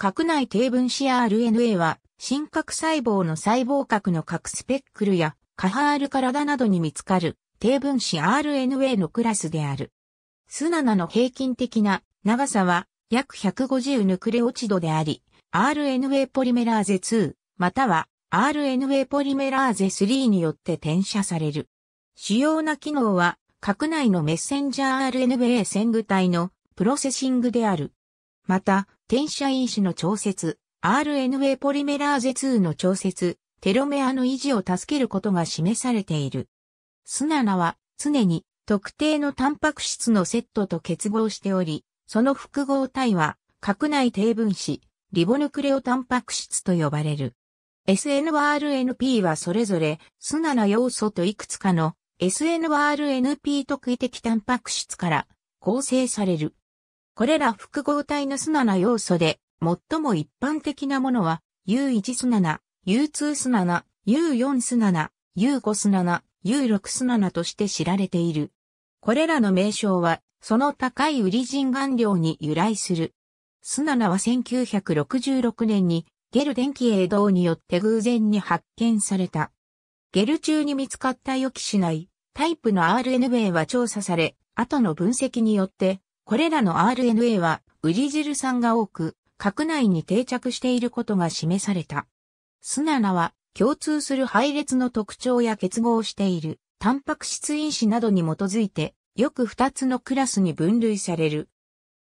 核内低分子 RNA は、真核細胞の細胞核の核スペックルや、カハール体などに見つかる、低分子 RNA のクラスである。スナナの平均的な長さは約150ヌクレオチドであり、RNA ポリメラーゼ2、または RNA ポリメラーゼ3によって転写される。主要な機能は、核内のメッセンジャー RNA 線具体のプロセシングである。また、転写因子の調節、RNA ポリメラーゼ2の調節、テロメアの維持を助けることが示されている。スナナは常に特定のタンパク質のセットと結合しており、その複合体は核内低分子、リボヌクレオタンパク質と呼ばれる。SNRNP はそれぞれスナナ要素といくつかの SNRNP 特異的タンパク質から構成される。これら複合体のスナナ要素で、最も一般的なものは、U1 ナナ、U2 ナナ、U4 ナナ、U5 ナナ、U6 ナナとして知られている。これらの名称は、その高いウリジン顔料に由来する。スナナは1966年にゲル電気営動によって偶然に発見された。ゲル中に見つかった予期しないタイプの RNA は調査され、後の分析によってこれらの RNA は、ウリジル酸が多く、核内に定着していることが示された。スナナは、共通する配列の特徴や結合している、タンパク質因子などに基づいて、よく二つのクラスに分類される。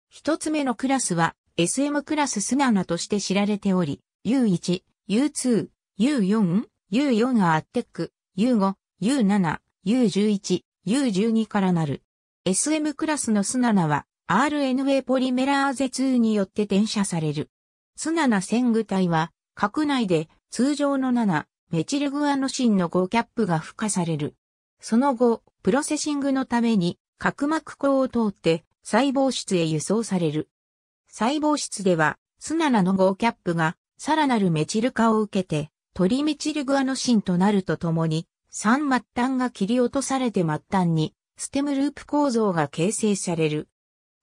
一つ目のクラスは、SM クラススナナとして知られており、U1、U2、U4、U4 がアーテック、U5、U7、U11、U12 からなる。SM クラスのスナナは RNA ポリメラーゼ2によって転写される。スナナ線具体は、核内で通常の7、メチルグアノシンの5キャップが付加される。その後、プロセシングのために、角膜孔を通って細胞質へ輸送される。細胞質では、スナナの5キャップが、さらなるメチル化を受けて、トリメチルグアノシンとなるとともに、3末端が切り落とされて末端に、ステムループ構造が形成される。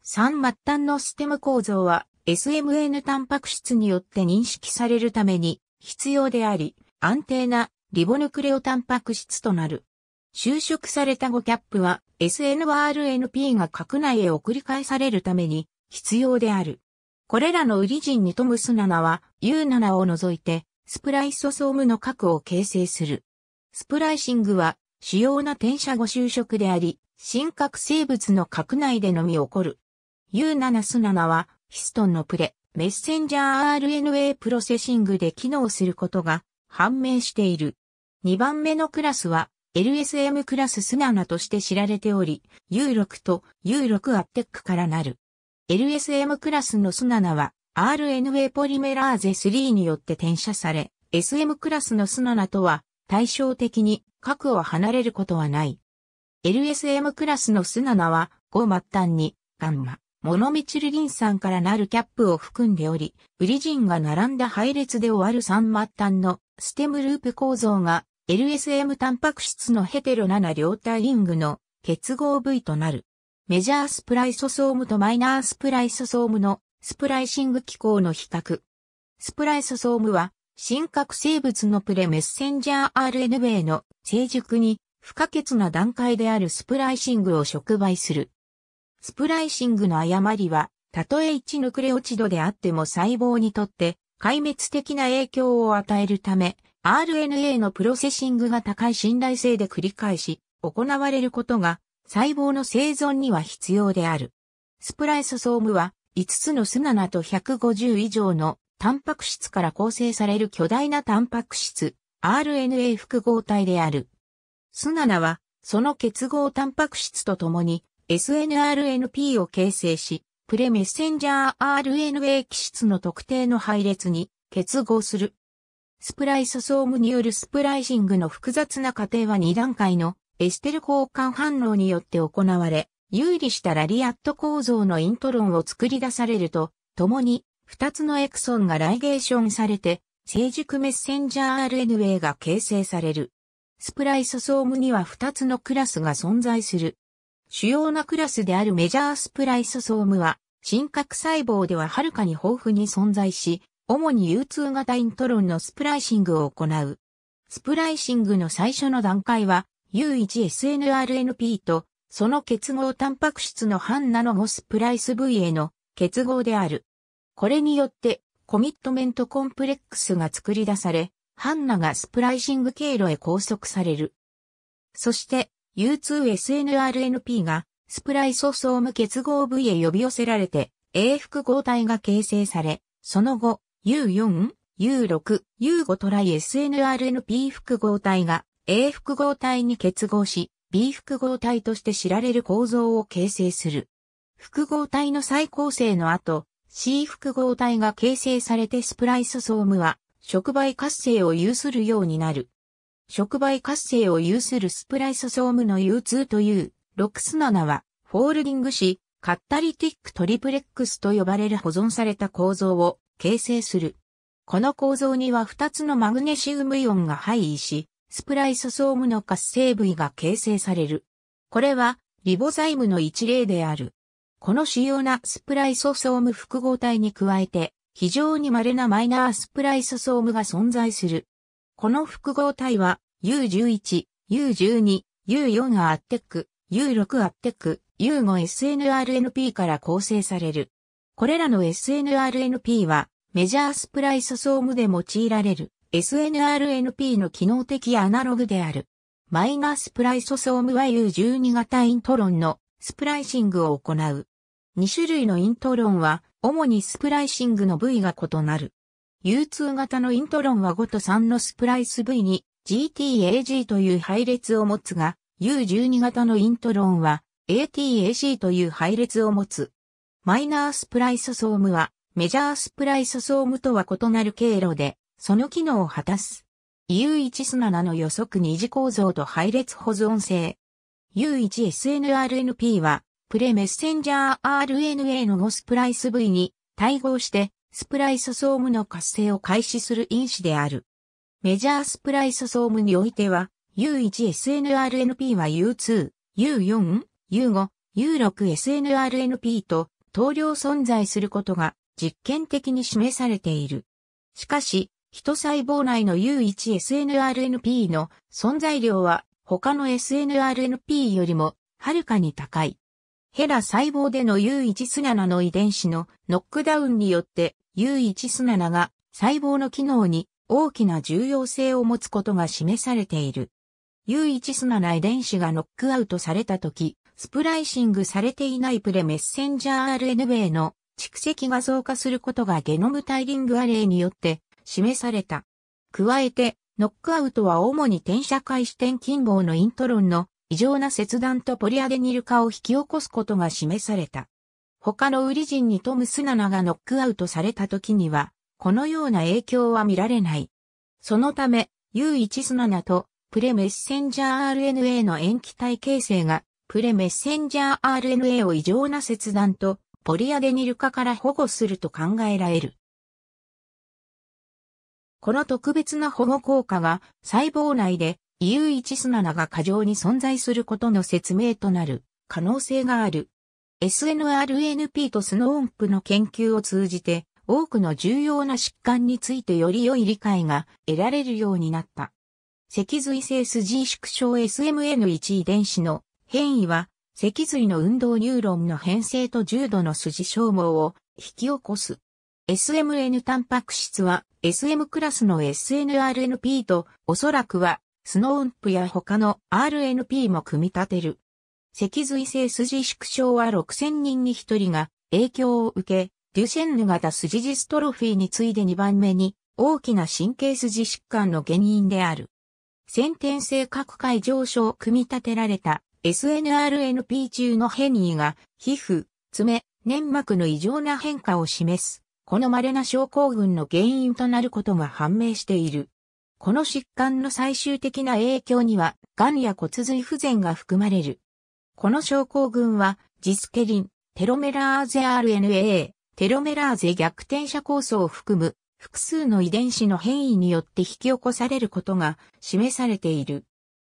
3末端のステム構造は SMN タンパク質によって認識されるために必要であり、安定なリボヌクレオタンパク質となる。収縮された5キャップは SNRNP が核内へ送り返されるために必要である。これらのウリジンニトムス7は U7 を除いてスプライソソームの核を形成する。スプライシングは主要な転写後就職であり、真核生物の核内でのみ起こる u 7ナナは、ヒストンのプレ、メッセンジャー RNA プロセシングで機能することが判明している。2番目のクラスは、LSM クラススナナとして知られており、U6 と U6 アッテックからなる。LSM クラスのスナナは RNA ポリメラーゼ3によって転写され、SM クラスのスナナとは対照的に核を離れることはない。LSM クラスのスナナは5末端にガンマモノミチルリン酸からなるキャップを含んでおり、ウリジンが並んだ配列で終わる3末端のステムループ構造が LSM タンパク質のヘテロ7両体リングの結合部位となる。メジャースプライソソームとマイナースプライソソームのスプライシング機構の比較。スプライソソームは、真核生物のプレメッセンジャー RNA の成熟に不可欠な段階であるスプライシングを触媒する。スプライシングの誤りは、たとえ1ヌクレオチドであっても細胞にとって壊滅的な影響を与えるため、RNA のプロセシングが高い信頼性で繰り返し行われることが細胞の生存には必要である。スプライソソームは5つのスナナと150以上のタンパク質から構成される巨大なタンパク質 RNA 複合体である。スナナはその結合タンパク質とともに SNRNP を形成し、プレメッセンジャー RNA 基質の特定の配列に結合する。スプライソソームによるスプライシングの複雑な過程は2段階のエステル交換反応によって行われ、有利したラリアット構造のイントロンを作り出されると、共に2つのエクソンがライゲーションされて、成熟メッセンジャー RNA が形成される。スプライソソームには2つのクラスが存在する。主要なクラスであるメジャースプライソソームは、真核細胞でははるかに豊富に存在し、主に U2 型イントロンのスプライシングを行う。スプライシングの最初の段階は、U1SNRNP と、その結合タンパク質の半ナノゴスプライス V への結合である。これによって、コミットメントコンプレックスが作り出され、ハンナがスプライシング経路へ拘束される。そして、U2SNRNP がスプライソソーム結合部へ呼び寄せられて A 複合体が形成され、その後 U4、U6、U5 トライ SNRNP 複合体が A 複合体に結合し B 複合体として知られる構造を形成する。複合体の再構成の後、C 複合体が形成されてスプライソソームは触媒活性を有するようになる。触媒活性を有するスプライソソームの U2 という、ロクスの名は、フォールディングし、カッタリティックトリプレックスと呼ばれる保存された構造を形成する。この構造には2つのマグネシウムイオンが配位し、スプライソソームの活性部位が形成される。これは、リボザイムの一例である。この主要なスプライソソーム複合体に加えて、非常に稀なマイナースプライソソームが存在する。この複合体は U11、U12、U4 アッテック、U6 アッテック、U5SNRNP から構成される。これらの SNRNP はメジャースプライソソームで用いられる SNRNP の機能的アナログである。マイナースプライソソームは U12 型イントロンのスプライシングを行う。2種類のイントロンは主にスプライシングの部位が異なる。U2 型のイントロンは5と3のスプライス V に GTAG という配列を持つが、U12 型のイントロンは ATAC という配列を持つ。マイナースプライソソームはメジャースプライソソームとは異なる経路でその機能を果たす。u 1ナナの予測二次構造と配列保存性。U1SNRNP はプレメッセンジャー RNA の5スプライス V に対合してスプライソソームの活性を開始する因子である。メジャースプライソソームにおいては、U1SNRNP は U2、U4、U5、U6SNRNP と等量存在することが実験的に示されている。しかし、人細胞内の U1SNRNP の存在量は他の SNRNP よりもはるかに高い。ヘラ細胞での U1 スナナの遺伝子のノックダウンによって U117 が細胞の機能に大きな重要性を持つことが示されている。U117 遺伝子がノックアウトされた時、スプライシングされていないプレメッセンジャー RNA の蓄積が増加することがゲノムタイリングアレイによって示された。加えて、ノックアウトは主に転写開始点近棒のイントロンの異常な切断とポリアデニル化を引き起こすことが示された。他のウリ人にトム・スナナがノックアウトされた時には、このような影響は見られない。そのため、U1 スナナとプレメッセンジャー RNA の塩基体形成が、プレメッセンジャー RNA を異常な切断とポリアデニル化から保護すると考えられる。この特別な保護効果が細胞内で u 1スナナが過剰に存在することの説明となる可能性がある。SNRNP とスノーンプの研究を通じて、多くの重要な疾患についてより良い理解が得られるようになった。脊髄性筋縮小 SMN1 遺伝子の変異は、脊髄の運動ニューロンの変性と重度の筋消耗を引き起こす。SMN タンパク質は SM クラスの SNRNP とおそらくはスノーンプや他の RNP も組み立てる。脊髄性筋縮症は6000人に1人が影響を受け、デュシェンヌ型筋ジストロフィーに次いで2番目に大きな神経筋疾患の原因である。先天性各界上昇組み立てられた SNRNP 中の変異が皮膚、爪、粘膜の異常な変化を示す。この稀な症候群の原因となることが判明している。この疾患の最終的な影響には、癌や骨髄不全が含まれる。この症候群は、ジスケリン、テロメラーゼ RNA、テロメラーゼ逆転者酵素を含む複数の遺伝子の変異によって引き起こされることが示されている。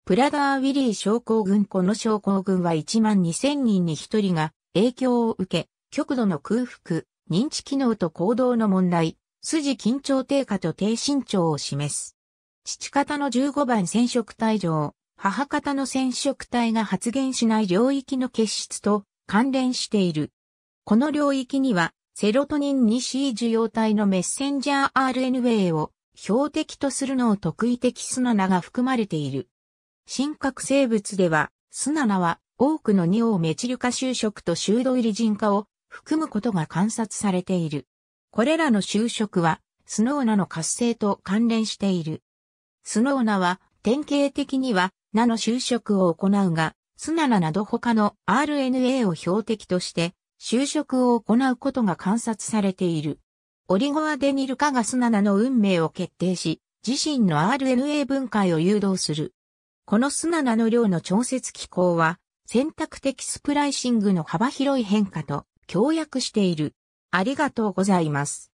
プラダー・ウィリー症候群この症候群は1万2000人に1人が影響を受け、極度の空腹、認知機能と行動の問題、筋緊張低下と低身長を示す。父方の15番染色体上、母方の染色体が発現しない領域の結質と関連している。この領域には、セロトニン 2C 受容体のメッセンジャー RNA を標的とするのを特異的スナナが含まれている。真核生物では、スナナは多くの2をメチル化就職とシュード入り人化を含むことが観察されている。これらの就職は、スノーナの活性と関連している。スノーナは、典型的には、なの就職を行うが、スナナなど他の RNA を標的として、就職を行うことが観察されている。オリゴアデニル化がスナナの運命を決定し、自身の RNA 分解を誘導する。このスナナの量の調節機構は、選択的スプライシングの幅広い変化と協約している。ありがとうございます。